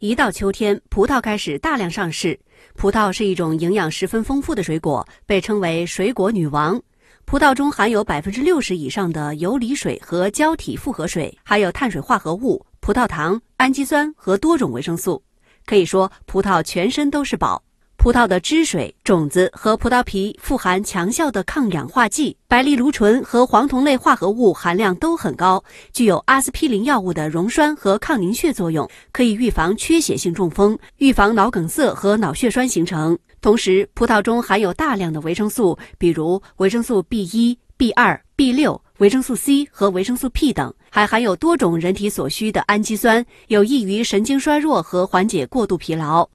一到秋天，葡萄开始大量上市。葡萄是一种营养十分丰富的水果，被称为“水果女王”。葡萄中含有百分之六十以上的游离水和胶体复合水，还有碳水化合物、葡萄糖、氨基酸和多种维生素，可以说葡萄全身都是宝。葡萄的汁水、种子和葡萄皮富含强效的抗氧化剂白藜芦醇和黄酮类化合物，含量都很高，具有阿司匹林药物的溶栓和抗凝血作用，可以预防缺血性中风、预防脑梗塞和脑血栓形成。同时，葡萄中含有大量的维生素，比如维生素 B 一、B 二、B 六、维生素 C 和维生素 P 等，还含有多种人体所需的氨基酸，有益于神经衰弱和缓解过度疲劳。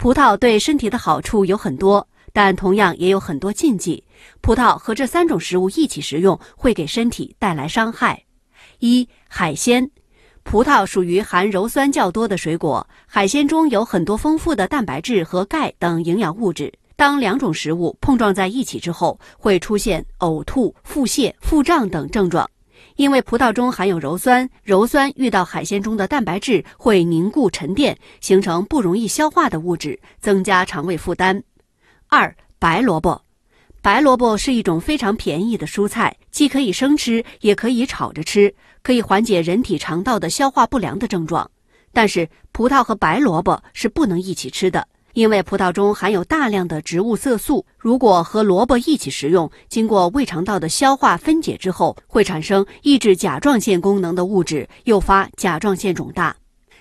葡萄对身体的好处有很多，但同样也有很多禁忌。葡萄和这三种食物一起食用会给身体带来伤害。一、海鲜。葡萄属于含鞣酸较多的水果，海鲜中有很多丰富的蛋白质和钙等营养物质。当两种食物碰撞在一起之后，会出现呕吐、腹泻、腹胀等症状。因为葡萄中含有鞣酸，鞣酸遇到海鲜中的蛋白质会凝固沉淀，形成不容易消化的物质，增加肠胃负担。二、白萝卜，白萝卜是一种非常便宜的蔬菜，既可以生吃，也可以炒着吃，可以缓解人体肠道的消化不良的症状。但是，葡萄和白萝卜是不能一起吃的。因为葡萄中含有大量的植物色素，如果和萝卜一起食用，经过胃肠道的消化分解之后，会产生抑制甲状腺功能的物质，诱发甲状腺肿大。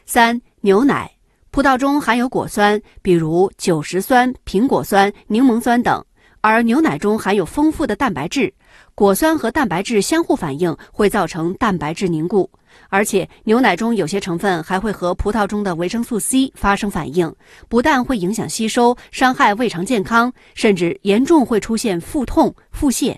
三、牛奶，葡萄中含有果酸，比如酒石酸、苹果酸、柠檬酸等。而牛奶中含有丰富的蛋白质，果酸和蛋白质相互反应会造成蛋白质凝固，而且牛奶中有些成分还会和葡萄中的维生素 C 发生反应，不但会影响吸收，伤害胃肠健康，甚至严重会出现腹痛、腹泻。